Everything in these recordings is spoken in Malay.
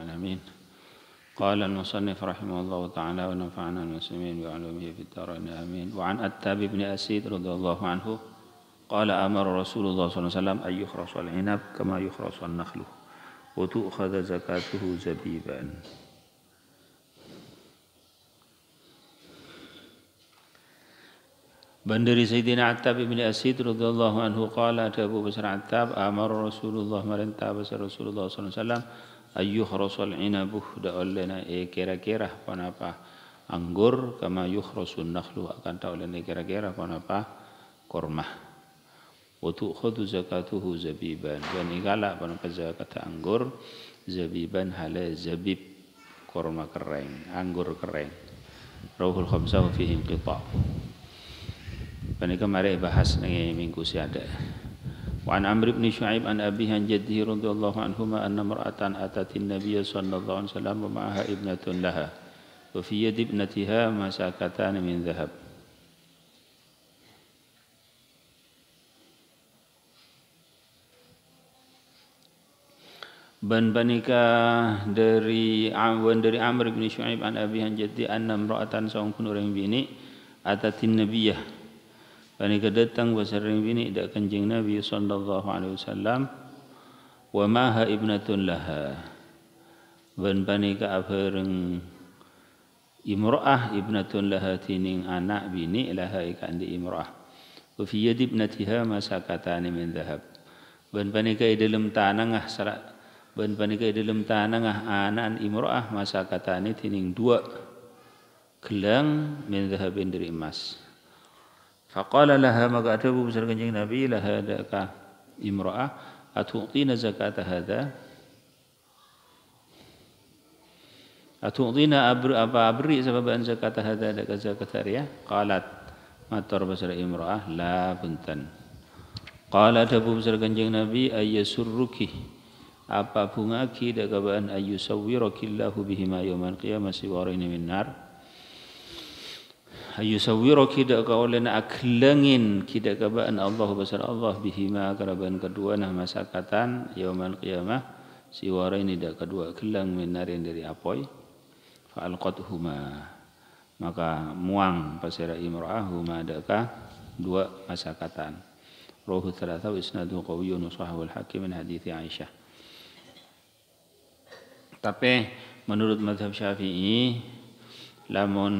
العالمين قال المصنف رحمه الله تعالى ونفعنا المسلمين بعلومه في الدارين آمين وعن أتاب بن أسيد رضي الله عنه قال أمر رسول الله صلى الله عليه وسلم أن يخرص العنب كما يخرص النخل وتؤخذ زكاته زبيبا بن dari Sayyidina Attab ibn Asid radhiyallahu anhu qala ada Abu Bakar Attab amara Rasulullah merintah besar Rasulullah sallallahu alaihi wasallam ayuh rasul inabuh da olena e kira-kira apa-apa anggur kama ayuh rasul nakhlu akan ta olena e kira-kira panapa kurma wa tu khudu zakatuhu zabiban dan igala panapa zakat anggur zabiban hale zabib korma kering anggur kering rohul khamsah fihim qita panika mare bahas ning minggu siapa. وعن عمرو بن شعيب عن أبيه عن جده رضي الله عنهما أن امرأة أتت النبي صلى الله عليه وسلم ومعها ابنة لها وفي يد ابنتها مساكتان من ذهب Dan panikah dari Amwan dari Amr bin Shu'aib an Abi han jaddi anna imra'atan saung orang bini atatin nabiyah Mereka datang bersaring bini dekat kanjeng Nabi sallallahu alaihi wasallam wa maha ibnatun laha. Ben bani ka afareng imra'ah ibnatun laha tining anak bini laha ikan di imra'ah. Wa fi yadi ibnatiha masakatan min dhahab. Ben bani ka dalam tanah sarak ben bani ka dalam tanah anak imra'ah masakatan tining dua gelang min dhahabin dari emas. فقال لها مقاتبه بسر كنجين نبي لها ذاك امرأة أتعطين زكاة هذا أتعطين أبر أبا أبري سبب أن زكاة هذا ذاك زكاة ريا قالت ما بسر امرأة لا بنتا قالت أبو بسر كنجين نبي أي سرك أبا bunga ذاك بأن أي سويرك الله بهما يوم القيامة سوارين من nar ayu sawiro kida ka oleh na aklengin kida ka ba Allah besar Allah bihima karaban kedua nah masakatan yaumal qiyamah siwara ini da kedua kelang menarin dari apoi fa alqathuma maka muang pasira imraahu madaka dua masakatan rohu thalatha isnadu qawiyun sahih al hakim min hadits aisyah tapi menurut mazhab syafi'i lamun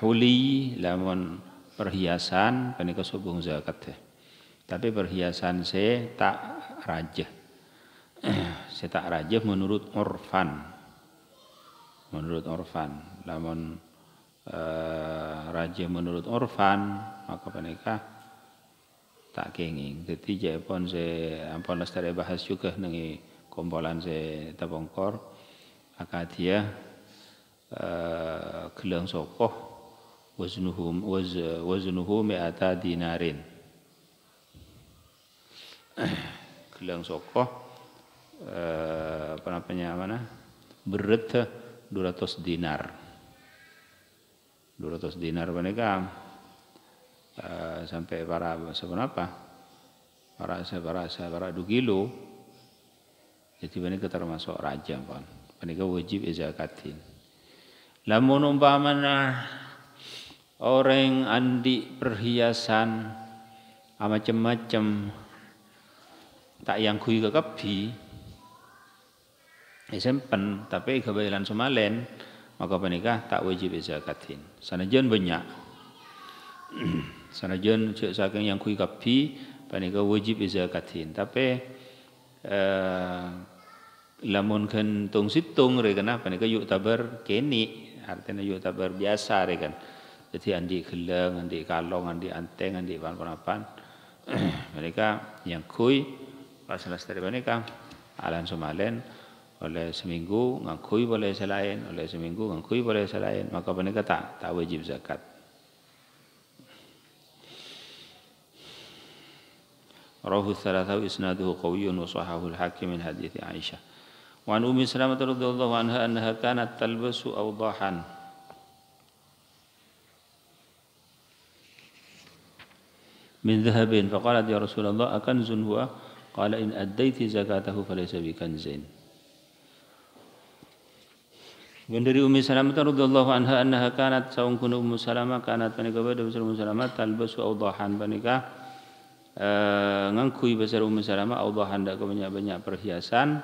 huli, lamun perhiasan, ini kesubung zakat teh. Tapi perhiasan saya tak raja. saya tak raja menurut Orfan. Menurut Orfan, lamun ee, eh, raja menurut Orfan, maka penikah tak kenging. Jadi pon saya ampun lestari bahas juga nengi kumpulan saya tepungkor. Akadiah Eh, kelang sokoh waznuhu waz, waznuhu mi'ata dinarin kelang sokoh eh, apa namanya mana berat 200 dinar 200 dinar mereka eh, sampai para seberapa para para para dukilo jadi mana kita termasuk raja pun, ini wajib zakatin Lamun umpamana orang andi perhiasan ah, macam-macam tak yang kui ke kepi isempen ya tapi kebayalan semalen maka penikah tak wajib zakatin sana jen banyak sana jen cek saking yang kui kepi penikah wajib zakatin tapi uh, lamun kentung situng rekenah penikah yuk tabar kenik artinya yuk tak berbiasa hari kan. Jadi andi keleng, andi kalong, andi anteng, andi apa pun mereka yang kui pasal lestari mereka alam sumalen oleh seminggu ngakui boleh selain oleh seminggu ngakui boleh selain maka mereka tak tak wajib zakat. Rohu salah tahu isnaduhu kawiyun usahahul hakim min Aisyah. Wan Umi Salamah radhiyallahu anha annaha kanat talbasu awdahan. min dhahabin faqalat ya rasulullah akan zunwa qala in addaiti zakatahu falaysa bi kanzin Dan dari Ummi Salamah radhiyallahu anha annaha kanat saungkun Ummu Salamah kanat panika bada besar Ummu Salamah talbasu awdahan panika eh, ngangkui besar Ummu Salamah awdahan dak banyak-banyak perhiasan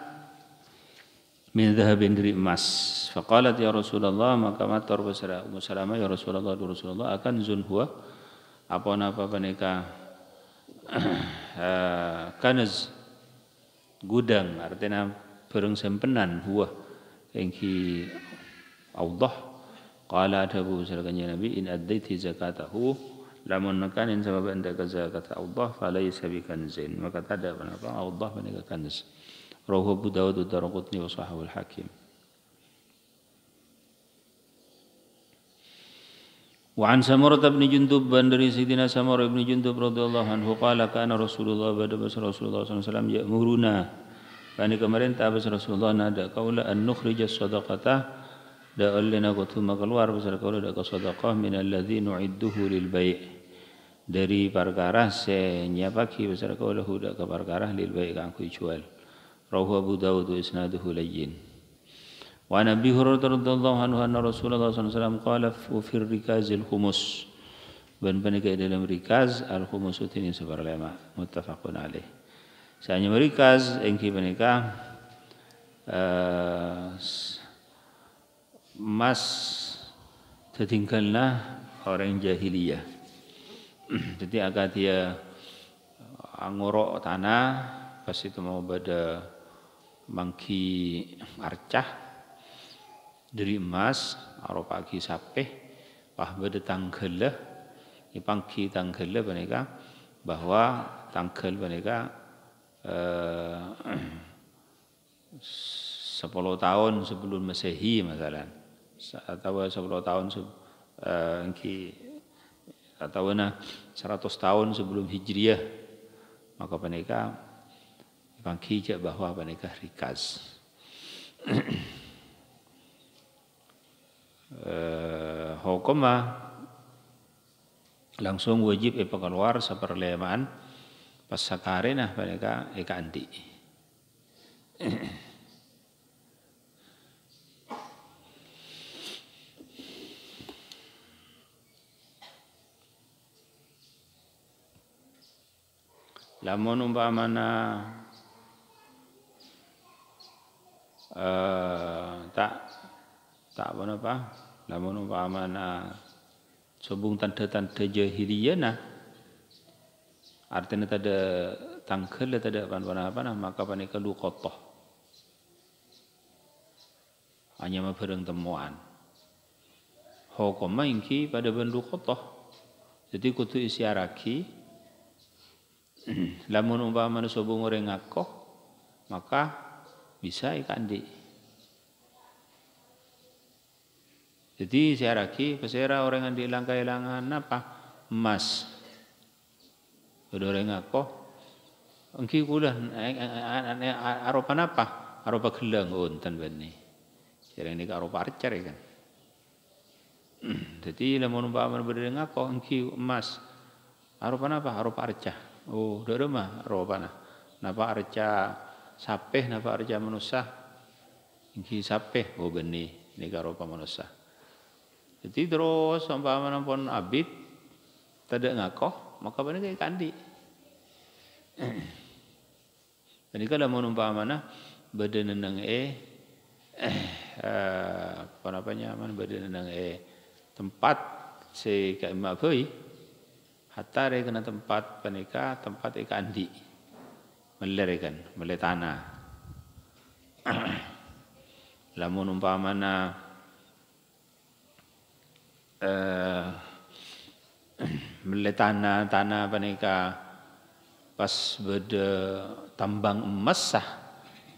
min dhahabin dari emas. Faqalat ya Rasulullah maka matur basara Ummu Salamah ya Rasulullah ya Rasulullah akan zun huwa apa napa paneka eh, kanaz gudang artinya bereng sempenan huwa engki Allah qala adabu sirakan nabi in addaiti zakatahu lamun nakan in sebab anda zakat Allah falaysa bikanzin maka tada apa Allah paneka kanaz رواه أبو داود والدارقطني وصححه الحاكم وعن سمرة بن جندب بن dari سيدنا سمرة بن جندب رضي الله عنه قال كان رسول الله بعد بس رسول الله صلى الله عليه وسلم يأمرنا يعني kemarin tabas Rasulullah nada kaula an nukhrij as-sadaqata da allina gotuma keluar besar kaula da sedekah min alladzi nu'idduhu lil bai' dari perkara senyiapaki besar kaula huda ke perkara lil bai' kang ku jual Rauhu Abu Dawud wa isnaduhu layyin Wa Nabi Hurairah radhiyallahu anhu anna Rasulullah sallallahu alaihi wasallam qala fi rikazil humus ban panika dalam rikaz al humus ini sabar lema muttafaqun alaih Sanya rikaz engki panika uh, eh, mas tetingkalna orang jahiliyah jadi agak dia angorok eh, tanah pas itu mau pada mangki arcah dari emas aropa ki sape pah bede tangkele ni pangki tangkele benega bahwa tangkel benega eh, sepuluh tahun sebelum masehi masalan atau sepuluh tahun se, eh, atau na seratus tahun sebelum hijriah maka benega Pangki je bahawa mereka rikas. Eh, Hukumnya ah, langsung wajib apa keluar seperlemaan pas sekarang nah mereka eka anti. Lamun umpama mana Eh, tak tak apa apa namun na sebung tanda tanda jahiliyah na artinya tada tangkel tada apa apa apa nah maka panika lu kotoh hanya memperang temuan hukum ingki pada bentuk kotoh jadi kutu isyaraki lamun umpama manusia bungur yang ngakoh maka bisa ikan di. Jadi saya raki pesera orang yang dihilangkan hilangan apa emas. Ada orang aku, engki kula eh, eh, eh, aropa apa aropa gelang unten oh, benni. Ya kan. Jadi ini lah aropa arcer kan. Jadi lemon umpah aman berdiri ngako engki emas. Aropa apa aropa arca. Oh, dua rumah aropa na. Lah. Napa arca sapeh napa arja manusia iki sapeh oh geni ini karo pamanusa jadi terus sampai mana pun abid tidak ngakoh maka benda kayak kandi jadi kalau mau numpah mana badan nendang e eh, apa namanya mana badan nendang e tempat si kak imam hatare kena tempat penikah tempat ikandi e kandi melirik kan, melirik tanah. Lamun umpamana eh tanah tanah panika pas beda tambang emas sah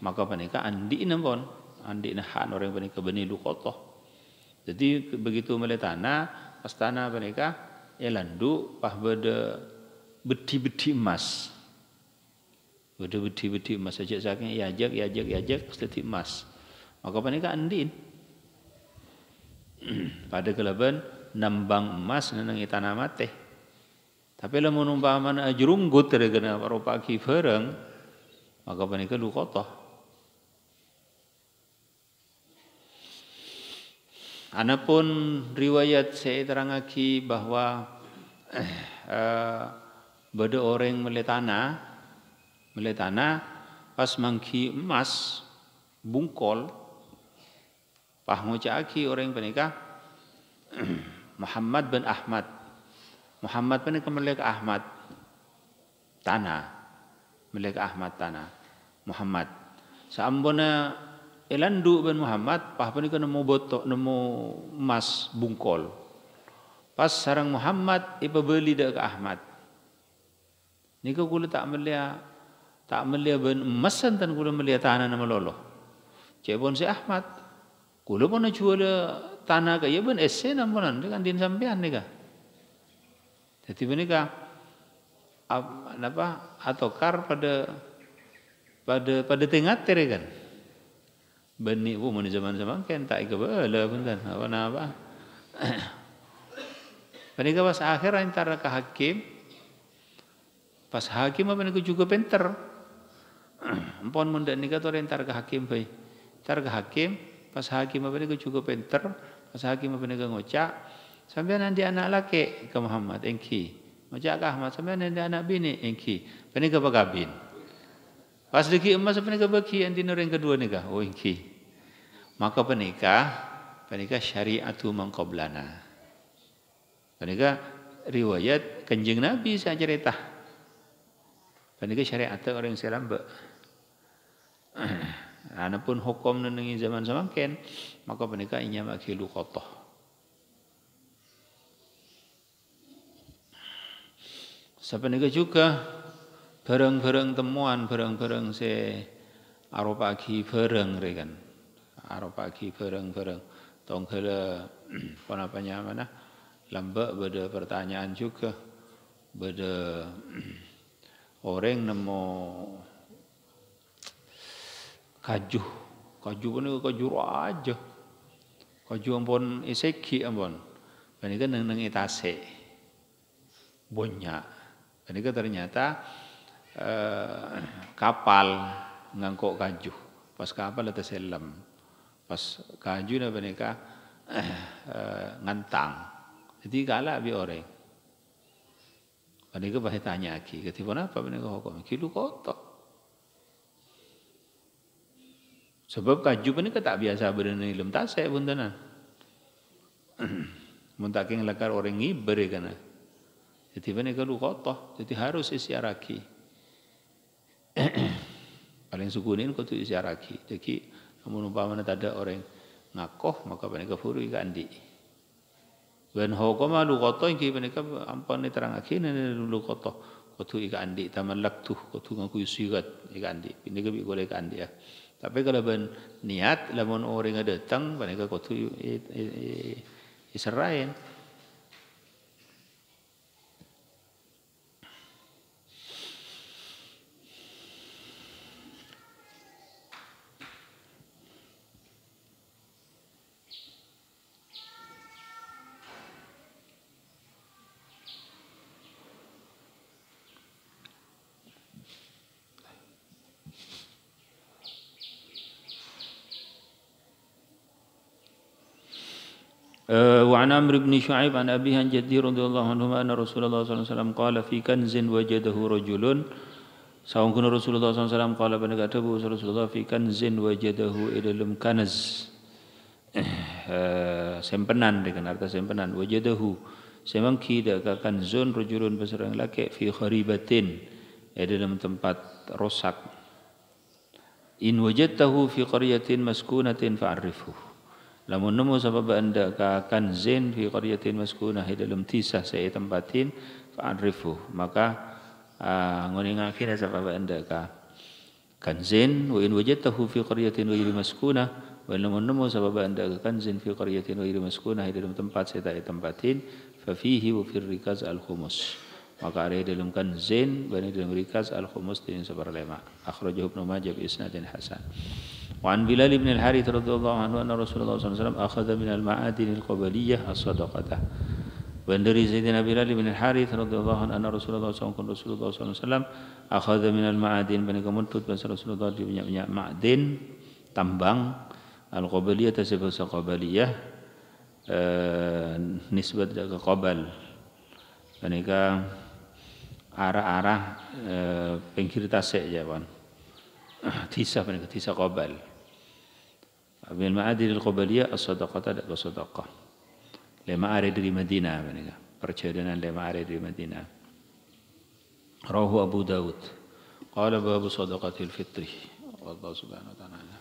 maka panika andi nampon andi nah orang panika benih lukotoh jadi begitu mele tanah pas tanah panika ya landu pas beda beti beti emas Udah beti-beti emas saja saking ya ajak ya ajak ya ajak setiap emas. Maka panika andin. Pada kelaban nambang emas nenang itu nama teh. Tapi lo lah menumpah mana ajarunggut eh, dari kena rupa kifereng. Maka panika lu kotoh. Anapun riwayat saya terang lagi bahawa eh, eh, Bada orang melihat tanah oleh tanah pas mangki emas bungkol pah ngucaki orang pernikah, Muhammad bin Ahmad Muhammad bin kemelek Ahmad tanah melek Ahmad tanah Muhammad saambona elandu bin Muhammad pah penika nemu botok nemu emas bungkol pas sarang Muhammad ipa beli dak ke Ahmad Nika kula tak melihat tak melihat ben masan tan kula melihat tanah nama lolo. Cepon si Ahmad, kula pun nak jual tanah ke, ya ben esse nama lah nanti kan din sampian ni ka. Jadi ben ka, apa atau kar pada pada pada tengah teri kan. Ben ni, wah mana zaman zaman kan tak ikut bela pun kan, apa nama apa. Penika pas akhir antara ke hakim, pas hakim apa penika juga pinter, pon mundak ni kata orang tarik hakim bayi, tarik hakim, pas hakim apa ni kau cukup pinter, pas hakim apa ni kau ngocak, sampai nanti anak laki ke Muhammad engki, ngocak ke Ahmad, sampai nanti anak bini engki, apa ni kau pegabin, pas lagi emas apa ni kau bagi anti orang kedua ni kau, oh engki, maka penikah, penikah syariatu mengkoblana, penikah riwayat kenjeng Nabi saya cerita. Pernikah syariat atau orang yang saya lambat. Anapun hukum nenengi zaman zaman ken, maka mereka inya makilu kotoh. Sapa nika juga bareng-bareng temuan bareng-bareng se arupa ki bareng rekan. Arupa ki bareng-bareng tong kala pon apa nya mana lambak beda pertanyaan juga beda orang nemu Kaju, kaju pun itu kajuh raja kajuh ampun eh, iseki ambon. ini kan neng neng itase banyak ini kan ternyata eh, kapal ngangkok kaju. pas kapal ada selam pas kaju nih ini kan ngantang jadi kalah bi orang ini kan pasti tanya lagi ketipu apa ini kan hukum kilu kotok Sebab kaju pun ke tak biasa berenang ilum tak saya pun tuan. Muntakin lekar orang ni beri kena. Jadi pun kalau kotor, jadi harus isi Paling suku ni kau tu isi Jadi namun umpama tak ada orang ngakoh maka pun kau furu ikan di. Wen hoko mah kotor, jadi pun kau ampan ni terang akhir ni lu kotor. Kau tu ikan di, taman lak tu, kau tu ngaku isi kat ikan di. Ini kau boleh ikan di ya. Tapi kalau ben niat lamun orang ada datang mereka kau tu Israel. وعن عمرو بن شعيب عن أبيه عن جدي رضي الله عنهما أن رسول الله صلى الله عليه وسلم قال في كنز وجده رجل Rasulullah رسول الله صلى الله عليه وسلم قال بنقطة رسول الله في كنز وجده إلى dengan arti sempenan wajadahu semang kida kakan zon rujurun besarang laki fi kharibatin ya dalam tempat rosak in wajadahu fi qaryatin maskunatin fa'arifuhu Lamun nemu sapa benda ka kan zin fi qaryatin maskunah di dalam tisa saya tempatin fa anrifu maka uh, ah, ngoning akhirnya sapa benda ka kan zin wa in wajadtahu fi qaryatin wa yuri maskunah wa lamun nemu sapa benda ka kan zin fi qaryatin wa yuri maskunah di dalam tempat saya tai tempatin fa wafir rikaz al khumus maka ada dalam kan zin wa dalam rikaz al khumus din sabar lema akhrajahu ibnu majah bi isnadin hasan وعن بلال بن الحارث رضي الله عنه أن رسول الله صلى الله عليه وسلم أخذ من المعادن القبلية الصدقة وعن دري سيدنا بلال بن الحارث رضي الله عنه أن رسول الله صلى الله عليه وسلم, الله صلى الله عليه وسلم أخذ من المعادن بني كمنتوت بس رسول الله صلى الله عليه وسلم معدن تمبang القبلية تسبب سقبلية uh, نسبة كقبل Mereka arah-arah uh, pinggir tasik je, kan. Tisa mereka, tisa kobal. من المعادن القبلية الصدقة dan bersedekah. Lima hari dari Madinah mereka. Perjalanan lima hari dari Madinah. Rahu Abu Dawud. Qala babu sadaqatil fitri. Allah subhanahu wa ta'ala.